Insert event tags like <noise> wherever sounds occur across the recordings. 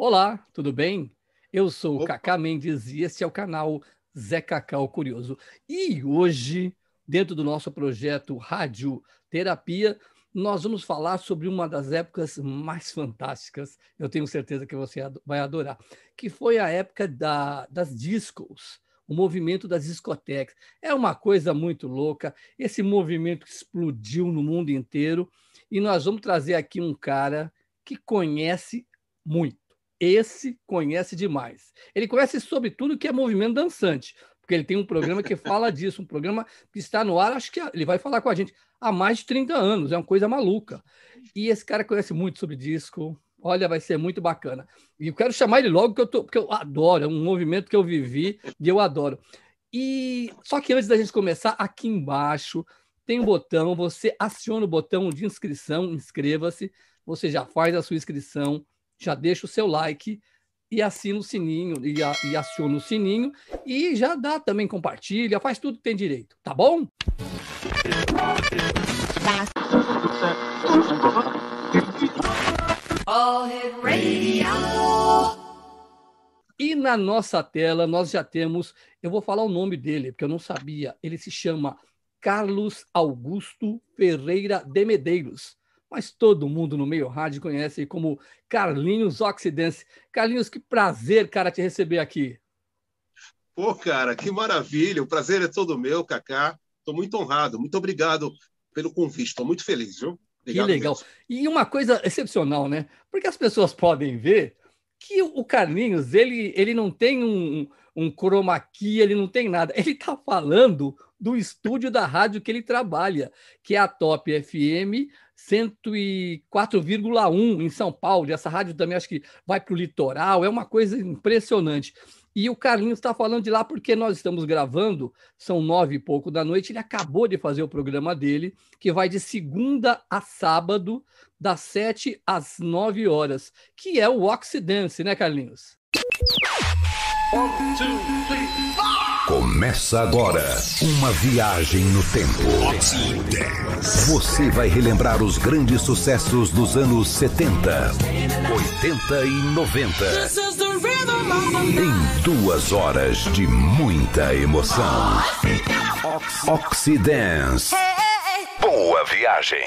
Olá, tudo bem? Eu sou o Cacá Mendes e esse é o canal Zé Cacau o Curioso. E hoje, dentro do nosso projeto Rádio Terapia, nós vamos falar sobre uma das épocas mais fantásticas, eu tenho certeza que você vai adorar, que foi a época da, das discos, o movimento das discotecas. É uma coisa muito louca, esse movimento explodiu no mundo inteiro e nós vamos trazer aqui um cara que conhece muito esse conhece demais. Ele conhece sobre tudo que é movimento dançante, porque ele tem um programa que fala <laughs> disso, um programa que está no ar, acho que ele vai falar com a gente há mais de 30 anos, é uma coisa maluca. E esse cara conhece muito sobre disco, Olha, vai ser muito bacana. E eu quero chamar ele logo, que eu tô, porque eu adoro, é um movimento que eu vivi e eu adoro. E só que antes da gente começar, aqui embaixo tem um botão, você aciona o botão de inscrição, inscreva-se, você já faz a sua inscrição, já deixa o seu like e assina o sininho e, a, e aciona o sininho e já dá também compartilha, faz tudo que tem direito, tá bom? E na nossa tela nós já temos, eu vou falar o nome dele, porque eu não sabia, ele se chama Carlos Augusto Ferreira de Medeiros mas todo mundo no meio rádio conhece como Carlinhos Oxidense. Carlinhos, que prazer, cara, te receber aqui. Pô, cara, que maravilha. O prazer é todo meu, Cacá. Estou muito honrado. Muito obrigado pelo convite. Estou muito feliz, viu? Obrigado que legal. Mesmo. E uma coisa excepcional, né? Porque as pessoas podem ver que o Carlinhos, ele, ele não tem um, um chroma key, ele não tem nada. Ele está falando do estúdio da rádio que ele trabalha, que é a Top FM 104,1 em São Paulo, e essa rádio também acho que vai para o litoral, é uma coisa impressionante. E o Carlinhos está falando de lá porque nós estamos gravando, são nove e pouco da noite. Ele acabou de fazer o programa dele, que vai de segunda a sábado, das sete às nove horas, que é o Oxidance, né, Carlinhos? One, two, three, four! Começa agora uma viagem no tempo. Você vai relembrar os grandes sucessos dos anos 70, 80 e 90. Em duas horas de muita emoção. Oxidance. Boa viagem.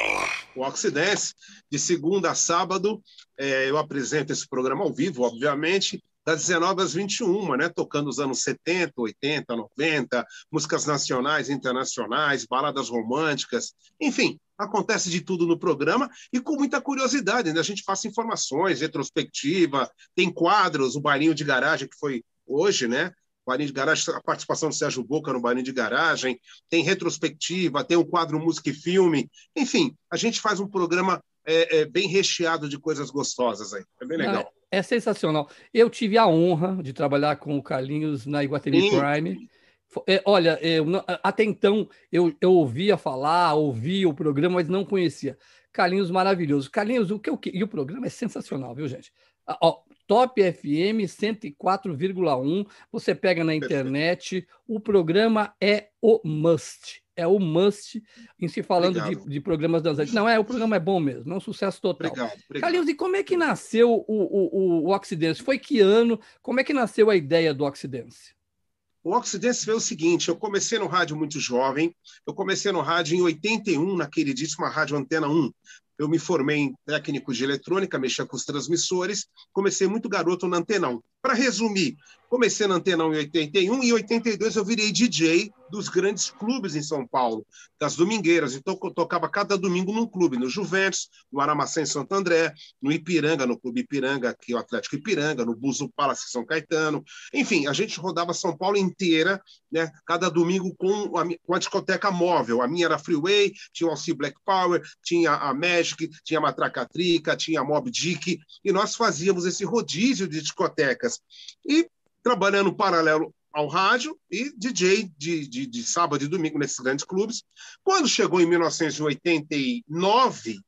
O Oxidance, de segunda a sábado, é, eu apresento esse programa ao vivo, obviamente das 19 às 21, né? Tocando os anos 70, 80, 90, músicas nacionais, internacionais, baladas românticas, enfim, acontece de tudo no programa e com muita curiosidade, né? A gente passa informações, retrospectiva, tem quadros, o bailinho de garagem que foi hoje, né? Barinho de Garagem, a participação do Sérgio Boca no Barinho de Garagem, tem retrospectiva, tem o um quadro Música e Filme, enfim, a gente faz um programa é, é, bem recheado de coisas gostosas aí, é bem é. legal. É sensacional. Eu tive a honra de trabalhar com o Carlinhos na Iguatemi Sim. Prime. É, olha, é, até então eu, eu ouvia falar, ouvia o programa, mas não conhecia. Carlinhos maravilhoso. Carlinhos, o que o que... E o programa é sensacional, viu, gente? Ó, Top FM 104,1. Você pega na internet. O programa é o must é o must em se falando de, de, programas dançantes. Não, é, o programa é bom mesmo, é um sucesso total. Calil, e como é que nasceu o, o, o, Occidente? Foi que ano? Como é que nasceu a ideia do Occidente? O Occidente foi o seguinte: eu comecei no rádio muito jovem, eu comecei no rádio em 81, na queridíssima Rádio Antena 1. Eu me formei em técnico de eletrônica, mexia com os transmissores, comecei muito garoto na Antena 1. Para resumir, comecei na Antena 1 em 81 e em 82 eu virei DJ dos grandes clubes em São Paulo, das domingueiras. Então eu tocava cada domingo num clube, no Juventus, no em Santo André, no Ipiranga, no Clube Ipiranga, aqui o Atlético Ipiranga, no Buzo Palace São Caetano. Enfim, a gente rodava São Paulo inteira, né? Cada domingo com a, com a discoteca móvel. A minha era Freeway, tinha o Alci Black Power, tinha a Magic, tinha a Matracatrica, tinha a Mob Dick, e nós fazíamos esse rodízio de discotecas músicas e trabalhando paralelo ao rádio e DJ de, de, de sábado e domingo nesses grandes clubes. Quando chegou em 1989,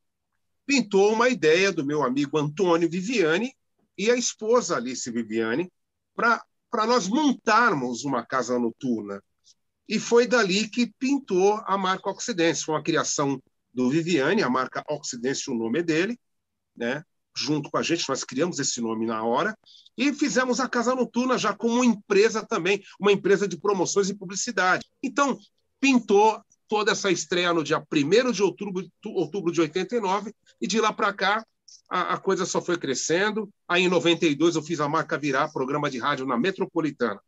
pintou uma ideia do meu amigo Antônio Viviani e a esposa Alice Viviani para nós montarmos uma casa noturna. E foi dali que pintou a marca Occidente Foi uma criação do Viviani, a marca Oxidense, o nome é dele, né? junto com a gente, nós criamos esse nome na hora, e fizemos a Casa Noturna já como uma empresa também, uma empresa de promoções e publicidade. Então, pintou toda essa estreia no dia 1 de outubro, outubro de 89, e de lá para cá a, a, coisa só foi crescendo. Aí em 92 eu fiz a marca virar programa de rádio na Metropolitana.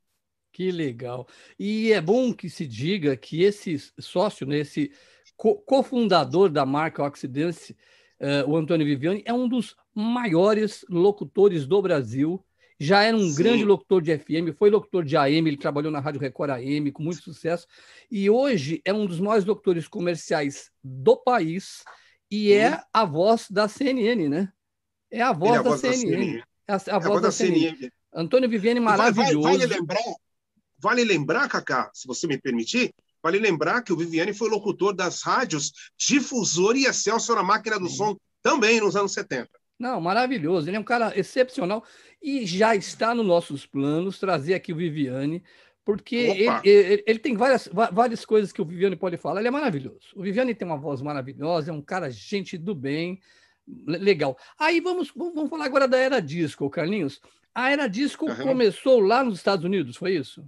Que legal. E é bom que se diga que esse sócio, né, esse cofundador da marca Occidence, uh, o Antônio Viviani, é um dos maiores locutores do Brasil. Já era um Sim. grande locutor de FM, foi locutor de AM, ele trabalhou na Rádio Record AM com muito sucesso. E hoje é um dos maiores locutores comerciais do país e uhum. é a voz da CNN, né? É a voz, é da, CNN. É, é a, voz, da, CNN. Antônio Viviani, maravilhoso. É vale, vale lembrar, vale lembrar, Cacá, se você me permitir, Vale lembrar que o Viviane foi locutor das rádios Difusor e Excelsior, a máquina do Sim. som, também nos anos 70. Não, maravilhoso. Ele é um cara excepcional e já está nos nossos planos trazer aqui o Viviane, porque ele, ele, ele, tem várias, várias coisas que o Viviane pode falar. Ele é maravilhoso. O Viviane tem uma voz maravilhosa, é um cara gente do bem, legal. Aí vamos, vamos falar agora da era disco, Carlinhos. A era disco uhum. começou lá nos Estados Unidos, foi isso?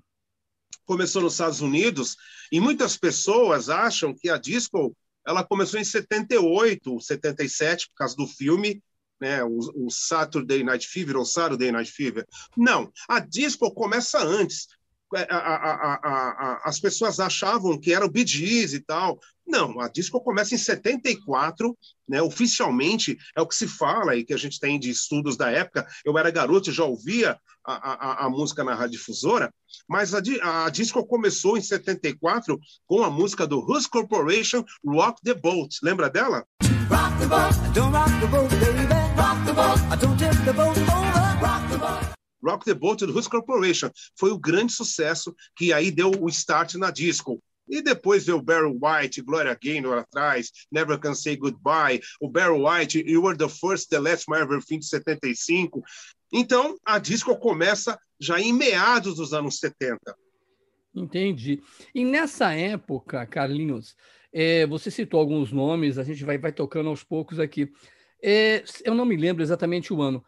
começou nos Estados Unidos e muitas pessoas acham que a disco ela começou em 78, 77 por causa do filme, né, o, o Saturday Night Fever ou Saturday Night Fever. Não, a disco começa antes. É, a, a, a, as pessoas achavam que era o Bee Gees e tal, não, a disco começa em 74, né? Oficialmente é o que se fala e que a gente tem de estudos da época. Eu era garoto, já ouvia a, a, a música na radiodifusora, mas a, a, disco começou em 74 com a música do Hus Corporation, Rock the Boat. Lembra dela? Rock the boat, do Hus Corporation. Foi o grande sucesso que aí deu o start na disco. E depois veio o Barry White, Gloria Gaynor atrás, Never Can Say Goodbye, o Barry White, You Were the First, The Last, My Everything, de 75. Então, a disco começa já em meados dos anos 70. Entendi. E nessa época, Carlinhos, é, você citou alguns nomes, a gente vai, vai tocando aos poucos aqui. É, eu não me lembro exatamente o ano.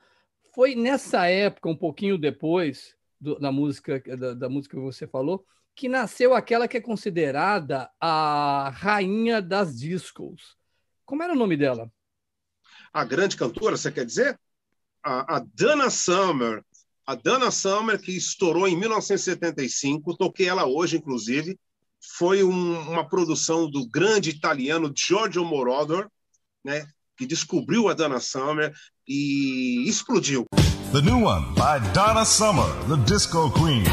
Foi nessa época, um pouquinho depois do, da música da, da música que você falou, que nasceu aquela que é considerada a rainha das discos. Como era o nome dela? A grande cantora, você quer dizer? A, a Dana Summer. A Dana Summer, que estourou em 1975, toquei ela hoje, inclusive, foi um, uma produção do grande italiano Giorgio Moroder, né, que descobriu a Dana Summer e explodiu. The new one by Donna Summer, the disco queen.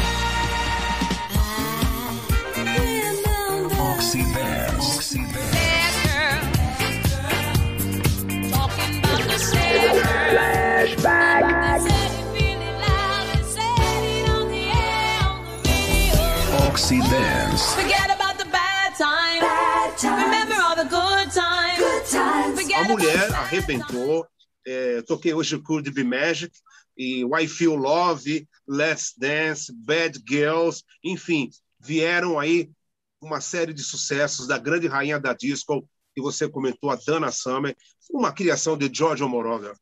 Moxie Bears. Moxie Bears. Flashback. Moxie Bears. Forget about the bad times. Bad times. Remember all the good times. Good times. Forget A mulher arrebentou. É, toquei hoje o Could Be Magic e "Why Feel Love, Let's Dance, Bad Girls, enfim, vieram aí uma série de sucessos da grande rainha da disco, que você comentou, a Dana Summer, uma criação de George Moroder.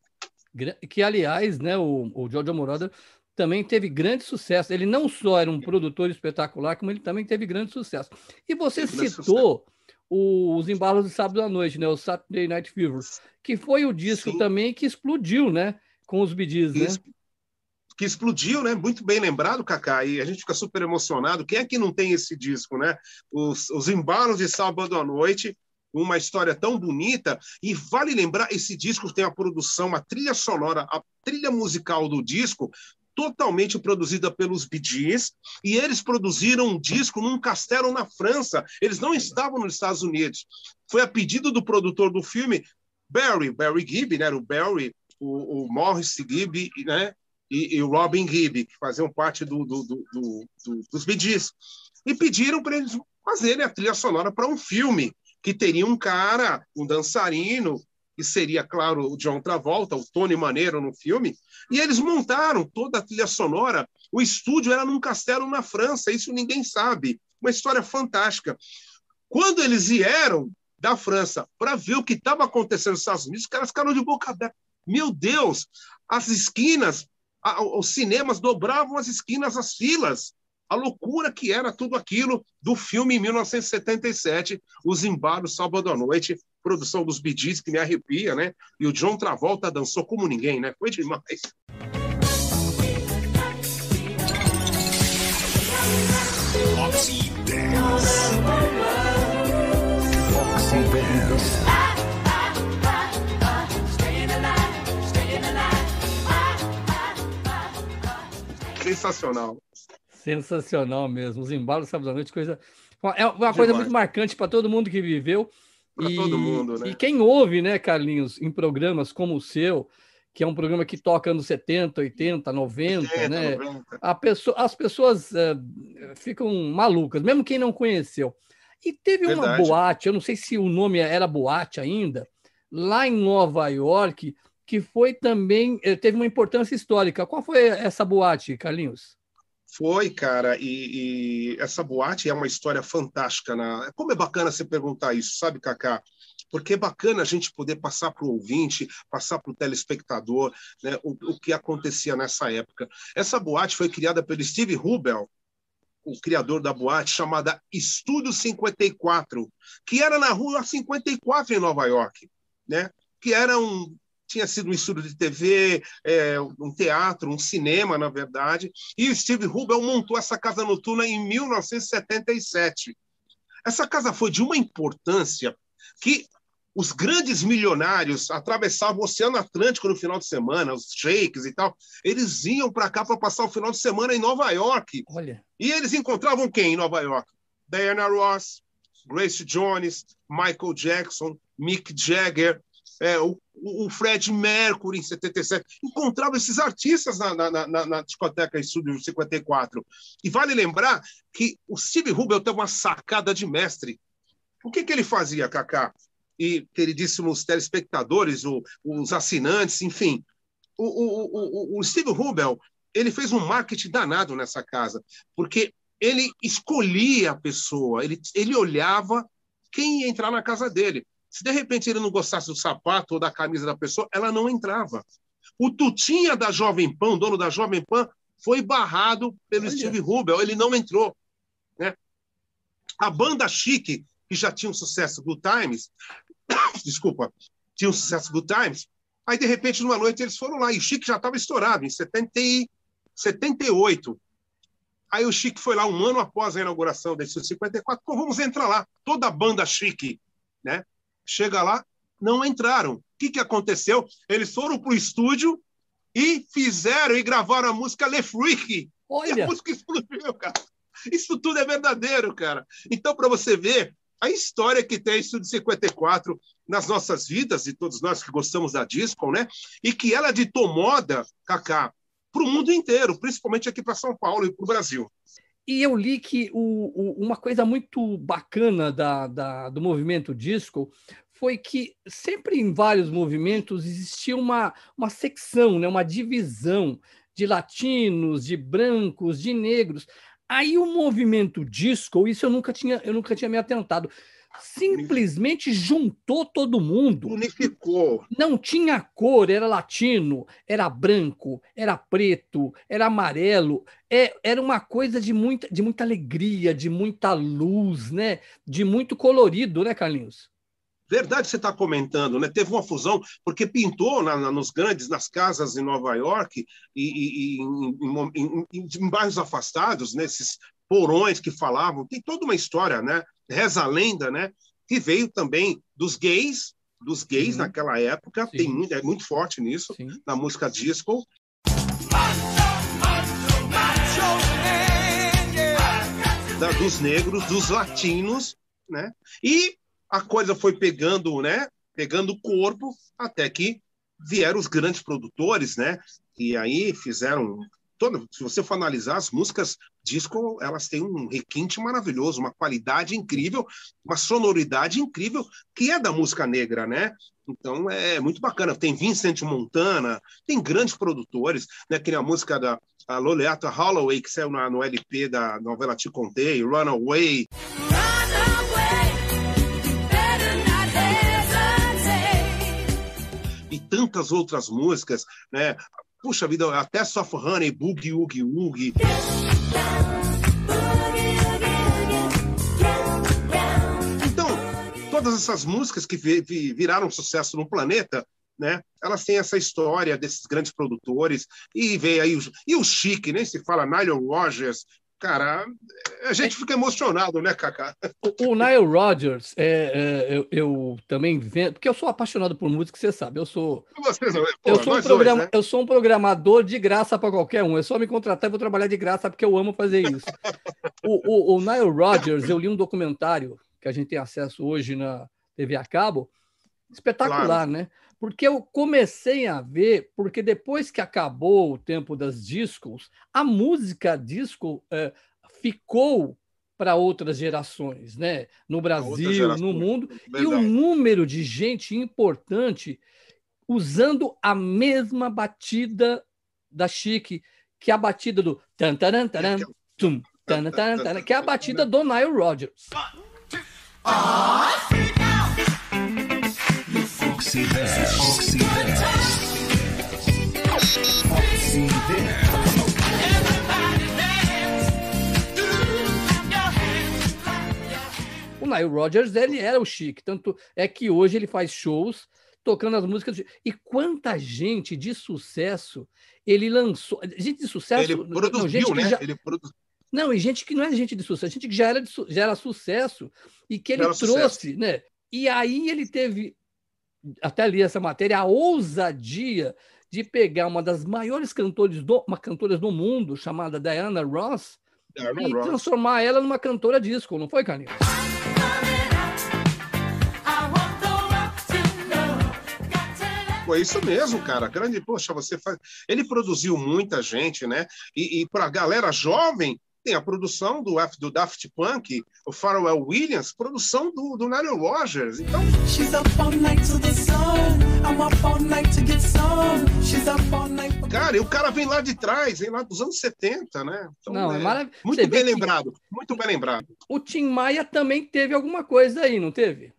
Que, aliás, né, o, o Giorgio Moroder também teve grande sucesso. Ele não só era um produtor espetacular, como ele também teve grande sucesso. E você teve citou o, os embalos de sábado à noite, né, o Saturday Night Fever, que foi o disco Sim. também que explodiu, né, com os Bee né? né? que explodiu, né? Muito bem lembrado, Kaká, e a gente fica super emocionado. Quem é que não tem esse disco, né? Os, os embalos de sábado à noite, uma história tão bonita. E vale lembrar, esse disco tem a produção, a trilha sonora, a trilha musical do disco totalmente produzida pelos BGs, e eles produziram um disco num castelo na França. Eles não estavam nos Estados Unidos. Foi a pedido do produtor do filme, Barry, Barry Gibb, né? O Barry, o, o Morris Gibb, né? e, e Robin Gibb, que faziam parte do, do, do, dos Bidis, e pediram para eles fazerem a trilha sonora para um filme que teria um cara, um dançarino, que seria, claro, o John Travolta, o Tony Maneiro no filme, e eles montaram toda a trilha sonora. O estúdio era num castelo na França, isso ninguém sabe. Uma história fantástica. Quando eles vieram da França para ver o que estava acontecendo nos Estados Unidos, os caras ficaram de boca aberta. Meu Deus, as esquinas os cinemas dobravam as esquinas, as filas. A loucura que era tudo aquilo do filme em 1977, Os Embalos, Sábado à Noite, produção dos Bidis, que me arrepia, né? E o John Travolta dançou como ninguém, né? Foi demais. Foxy Dance. Foxy Dance. Sensacional. Sensacional mesmo. Os embalos sábado à noite, coisa. É uma coisa muito marcante para todo mundo que viveu. Para todo mundo, né? E quem ouve, né, Carlinhos, em programas como o seu, que é um programa que toca anos 70, 80, 90, 80, né? 90. Pessoa, as pessoas eh, ficam malucas, mesmo quem não conheceu. E teve Verdade. uma boate, eu não sei se o nome era boate ainda, lá em Nova York, que foi também eh, teve uma importância histórica. Qual foi essa boate, Carlinhos? Foi, cara, e, e essa boate é uma história fantástica. Né? Como é bacana você perguntar isso, sabe, Cacá? porque é bacana a gente poder passar para o ouvinte, passar para o telespectador né, o, o, que acontecia nessa época. Essa boate foi criada pelo Steve Rubel, o criador da boate, chamada Estúdio 54, que era na rua 54 em Nova York, né? que era um, tinha sido um estúdio de TV, é, um teatro, um cinema, na verdade, e o Steve Rubel montou essa casa noturna em 1977. Essa casa foi de uma importância que os grandes milionários atravessavam o Oceano Atlântico no final de semana, os Shakes e tal. Eles iam para cá para passar o final de semana em Nova York. Olha. E eles encontravam quem em Nova York? Diana Ross, Grace Jones, Michael Jackson, Mick Jagger, é, o o Fred Mercury em 77, encontrava esses artistas na, na, na, na discoteca Estúdio 54. E vale lembrar que o Steve Rubel tem uma sacada de mestre. O que, que ele fazia, Kaká? E queridíssimos telespectadores, o, os assinantes, enfim. O, o, o, o Steve Rubel ele fez um marketing danado nessa casa, porque ele escolhia a pessoa, ele, ele olhava quem ia entrar na casa dele. Se de repente ele não gostasse do sapato ou da camisa da pessoa, ela não entrava. O Tutinha da Jovem Pan, dono da Jovem Pan, foi barrado pelo Olha. Steve Rubel, ele não entrou. Né? A banda Chique, que já tinha um sucesso do Times, <coughs> desculpa, tinha um sucesso do Times, aí de repente numa noite eles foram lá e o Chique já estava estourado, em 70 e 78. Aí o Chique foi lá um ano após a inauguração desse 54, vamos entrar lá, toda a banda Chique, né? Chega lá, não entraram. O que, que aconteceu? Eles foram para o estúdio e fizeram e gravaram a música Le Freak. Olha. E a música explodiu, cara. Isso tudo é verdadeiro, cara. Então, para você ver a história que tem isso de 54 nas nossas vidas, e todos nós que gostamos da disco, né? E que ela ditou moda, Cacá, para o mundo inteiro, principalmente aqui para São Paulo e para o Brasil e eu li que o, o, uma coisa muito bacana da, da, do movimento disco foi que sempre em vários movimentos existia uma, uma secção, né, uma divisão de latinos, de brancos, de negros. Aí o movimento disco, isso eu nunca tinha, eu nunca tinha me atentado simplesmente juntou todo mundo. Unificou. Não tinha cor, era latino, era branco, era preto, era amarelo. É, era uma coisa de muita, de muita alegria, de muita luz, né? De muito colorido, né, Carlinhos? Verdade, você está comentando, né? Teve uma fusão, porque pintou na, na, nos grandes, nas casas em Nova York e, e, e em, em, em, em bairros afastados, nesses né? porões que falavam, tem toda uma história, né? reza a lenda, né? Que veio também dos gays, dos gays uhum. naquela época, Sim. tem muito, é muito forte nisso, Sim. na música disco. Da, dos negros, dos latinos, né? E a coisa foi pegando, né? Pegando corpo até que vieram os grandes produtores, né? E aí fizeram Todo, se você for analisar as músicas disco, elas têm um requinte maravilhoso, uma qualidade incrível, uma sonoridade incrível que é da música negra, né? Então é muito bacana. Tem Vincent Montana, tem grandes produtores, né? Que a música da a Loleata Holloway que saiu na, no LP da novela Te Contei, Runaway. tantas outras músicas, né? puxa vida, até Soft Honey, Boogie Woogie Woogie. Então, todas essas músicas que viraram sucesso no planeta, né? Elas têm essa história desses grandes produtores e vem aí e o chique, nem se fala Nile Rogers, Cara, a gente fica emocionado, né, Kaká? O, o Nile Rodgers, é, é, eu, eu, também vendo, porque eu sou apaixonado por música, você sabe, eu sou. eu, sou um programa, dois, né? eu sou um programador de graça para qualquer um. É só me contratar e vou trabalhar de graça porque eu amo fazer isso. o, o, o Nile Rodgers, eu li um documentário que a gente tem acesso hoje na TV a cabo, espetacular, claro. né? porque eu comecei a ver, porque depois que acabou o tempo das discos, a música disco é, ficou para outras gerações, né? No Brasil, no mundo, Verdade. e o número de gente importante usando a mesma batida da Chique, que é a batida do tan taran é, é tum, tan taran que é a batida do Nile Rodgers. Oxidez. Oxidez. O Nile Rodgers, ele era o chique, tanto é que hoje ele faz shows tocando as músicas. E quanta gente de sucesso ele lançou. Gente de sucesso. Ele produziu, não, né? Já... Ele produziu. Não, e gente que não é gente de sucesso, gente que já era, de su... já era sucesso e que ele trouxe, sucesso. né? E aí ele teve até li essa matéria, a ousadia de pegar uma das maiores cantores do, uma cantoras do mundo, chamada Diana Ross, Diana e Ross. transformar ela numa cantora disco, não foi, Carlinhos? É isso mesmo, cara. Grande, poxa, você faz. Ele produziu muita gente, né? E, e para a galera jovem, tem a produção do, do Daft Punk, o Pharrell Williams, produção do, do Nile Rodgers. Então... Cara, e o cara vem lá de trás, vem lá dos anos 70, né? Então, não, é, é marav... Muito Você bem lembrado, que... muito bem lembrado. O Tim Maia também teve alguma coisa aí, não teve?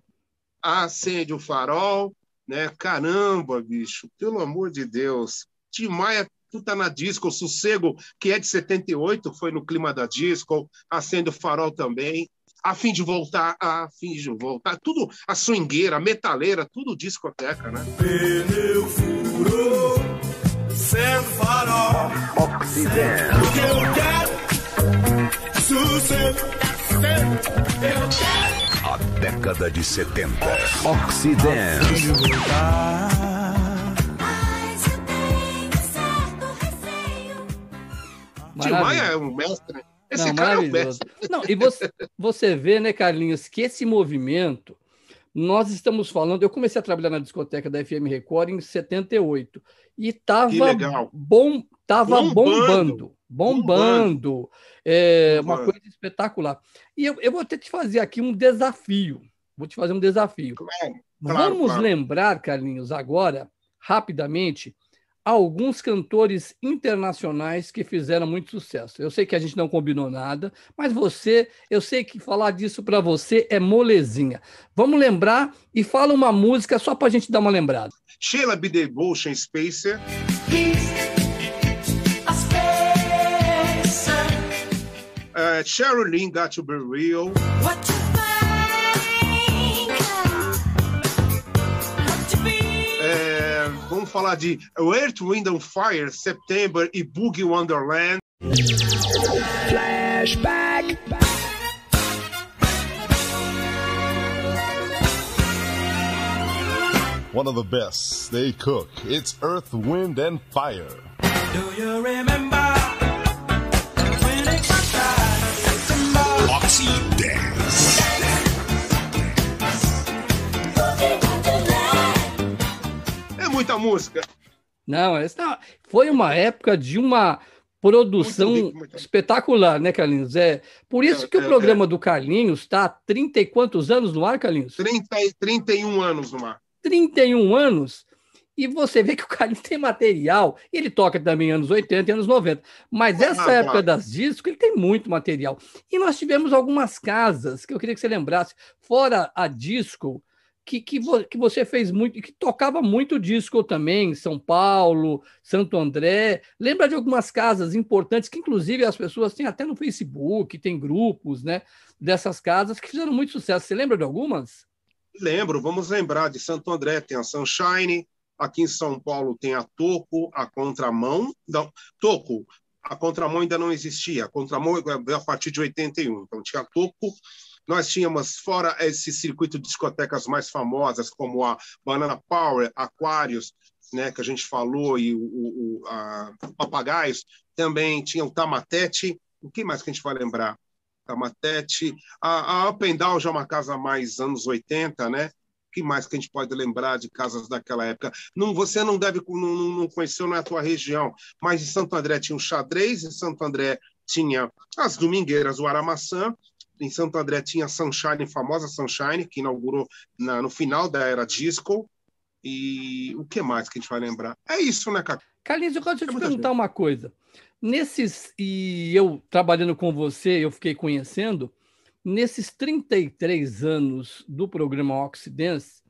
Acende o farol, né? Caramba, bicho, pelo amor de Deus. Tim Maia Tu tá na disco, o Sossego, que é de 78, foi no clima da disco, Acendo Farol também, A Fim de Voltar, A Fim de Voltar, tudo, a swingueira, a metaleira, tudo discoteca, né? Pneu furou, sendo farol, sendo o que eu quero, sossego, eu quero. A década de 70, Oxidente. Tio Maia é um mestre. Esse Não, cara é um mestre. Não, e você, você vê, né, Carlinhos, que esse movimento, nós estamos falando. Eu comecei a trabalhar na discoteca da FM Record em 78 e tava bom, tava bombando, bombando, bombando. É, bombando. uma coisa espetacular. E eu, eu vou até te fazer aqui um desafio. Vou te fazer um desafio. claro, Vamos claro. lembrar, Carlinhos, agora rapidamente alguns cantores internacionais que fizeram muito sucesso. Eu sei que a gente não combinou nada, mas você, eu sei que falar disso para você é molezinha. Vamos lembrar e fala uma música só para a gente dar uma lembrada. Sheila B. Devotion Spacer. Uh, Sherilyn Got to Be Real. What vamos falar de Earth, Wind and Fire, September e Boogie Wonderland. Flashback. One of the best they cook. It's Earth, Wind and Fire. Do you remember when it muita música. Não, essa foi uma época de uma produção muito rico, muito espetacular, né, Carlinhos? É, por isso é, que é, o programa é. do Carlinhos está há 30 e quantos anos no ar, Carlinhos? 30 e 31 anos no ar. 31 anos? E você vê que o Carlinhos tem material, ele toca também anos 80 e anos 90, mas é, essa ah, época das discos, ele tem muito material. E nós tivemos algumas casas que eu queria que você lembrasse, fora a disco, que, que, vo, que você fez muito, que tocava muito disco também, em São Paulo, Santo André. Lembra de algumas casas importantes, que inclusive as pessoas têm até no Facebook, tem grupos né, dessas casas que fizeram muito sucesso. Você lembra de algumas? Lembro, vamos lembrar de Santo André, tem a Sunshine, aqui em São Paulo tem a Toco, a Contramão. Não, Toco, a Contramão ainda não existia, a Contramão é a partir de 81, então tinha a Toco nós tínhamos, fora esse circuito de discotecas mais famosas, como a Banana Power, Aquarius, né, que a gente falou, e o, o, a Papagaios, também tinha o Tamatete. O que mais que a gente vai lembrar? Tamatete. A, a Up and Down já é uma casa mais anos 80, né? O que mais que a gente pode lembrar de casas daquela época? Não, você não deve, não, não conheceu, na é tua região, mas em Santo André tinha o um xadrez, em Santo André tinha as domingueiras, o Aramaçã, em Santo André tinha Sunshine, a famosa Sunshine, que inaugurou na, no final da era disco. E o que mais que a gente vai lembrar? É isso, né, Cacá? Carlinhos, eu quero te é perguntar uma coisa. Nesses, e eu trabalhando com você, eu fiquei conhecendo, nesses 33 anos do programa Oxidance.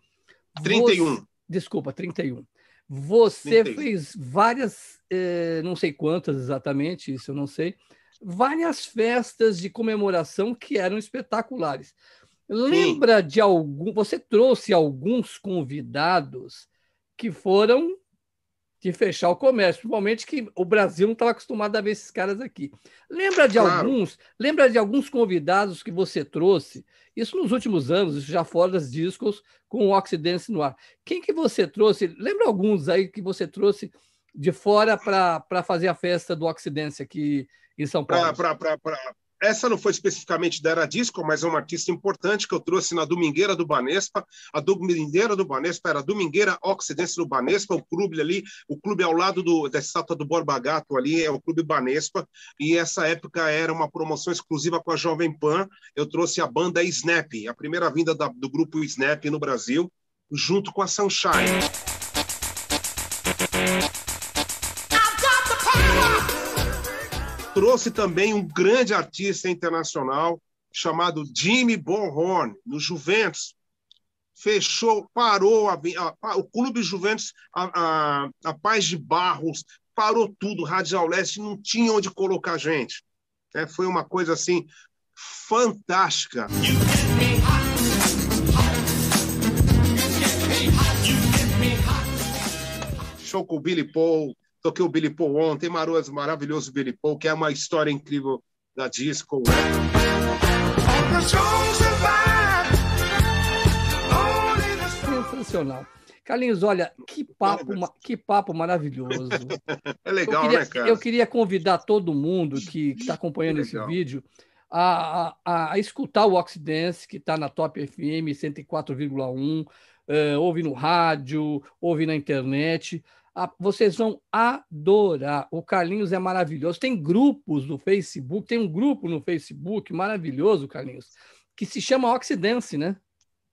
31. Você, desculpa, 31. Você 31. fez várias, eh, não sei quantas exatamente, isso eu não sei, várias festas de comemoração que eram espetaculares. Lembra Sim. de algum. Você trouxe alguns convidados que foram de fechar o comércio, principalmente que o Brasil não estava acostumado a ver esses caras aqui. Lembra de claro. alguns, lembra de alguns convidados que você trouxe? Isso nos últimos anos, já fora das discos com o Oxidance no ar. Quem que você trouxe? Lembra alguns aí que você trouxe de fora para fazer a festa do Oxidance aqui são Paulo. Pra, pra, pra, Essa não foi especificamente da Era Disco, mas é uma artista importante que eu trouxe na Domingueira do Banespa. A Domingueira do Banespa era a Domingueira Occidente do Banespa, o clube ali, o clube ao lado do, da estátua do Borba Gato ali, é o Clube Banespa. E essa época era uma promoção exclusiva com a Jovem Pan. Eu trouxe a banda Snap, a primeira vinda da, do grupo Snap no Brasil, junto com a Sunshine. trouxe também um grande artista internacional chamado Jimmy Bonhorn, no Juventus. Fechou, parou, a, a, o Clube Juventus, a, a, a Paz de Barros, parou tudo, Radial Leste não tinha onde colocar gente. É, foi uma coisa assim fantástica. Show com o Billy Paul, Toquei o Billy Paul ontem, Maruas, maravilhoso Billy Paul, que é uma história incrível da disco. Sensacional. Carlinhos, olha, que papo, que papo maravilhoso. <laughs> É legal, queria, né, cara? Eu queria convidar todo mundo que está acompanhando é esse vídeo a, a, a, escutar o Oxidance, que está na Top FM 104,1, uh, ouve no rádio, ouve na internet vocês vão adorar. O Carlinhos é maravilhoso. Tem grupos no Facebook, tem um grupo no Facebook maravilhoso, Carlinhos, que se chama Oxidense né?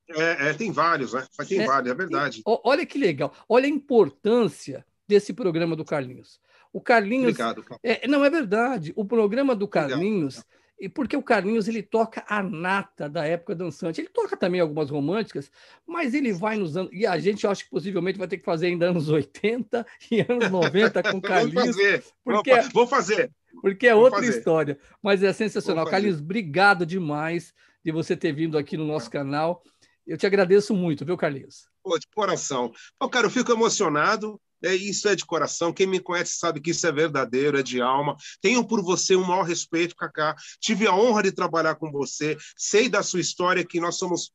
É, é tem vários, né? Mas tem é, vários, é verdade. Tem, olha que legal, olha a importância desse programa do Carlinhos. O Carlinhos. Obrigado, É, não, é verdade. O programa do Carlinhos, Obrigado e porque o Carlinhos ele toca a nata da época dançante. Ele toca também algumas românticas, mas ele vai nos anos. E a gente, acha acho que possivelmente vai ter que fazer ainda anos 80 <laughs> e anos 90 com <laughs> Carlinhos. vou fazer, porque... vou fazer. Porque é vou outra fazer. história. Mas é sensacional. Carlinhos, obrigado demais de você ter vindo aqui no nosso canal. Eu te agradeço muito, viu, Carlinhos? Pô, de coração. Pô, cara, eu fico emocionado. É, isso é de coração. Quem me conhece sabe que isso é verdadeiro, é de alma. Tenho por você um maior respeito, Cacá. Tive a honra de trabalhar com você. Sei da sua história, que nós somos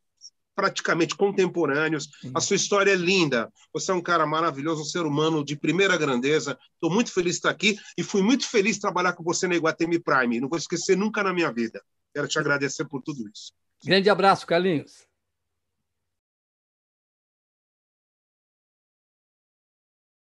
praticamente contemporâneos. Uhum. A sua história é linda. Você é um cara maravilhoso, um ser humano de primeira grandeza. Estou muito feliz de estar aqui e fui muito feliz de trabalhar com você na Iguatemi Prime. Não vou esquecer nunca na minha vida. Quero te agradecer por tudo isso. Grande abraço, Carlinhos.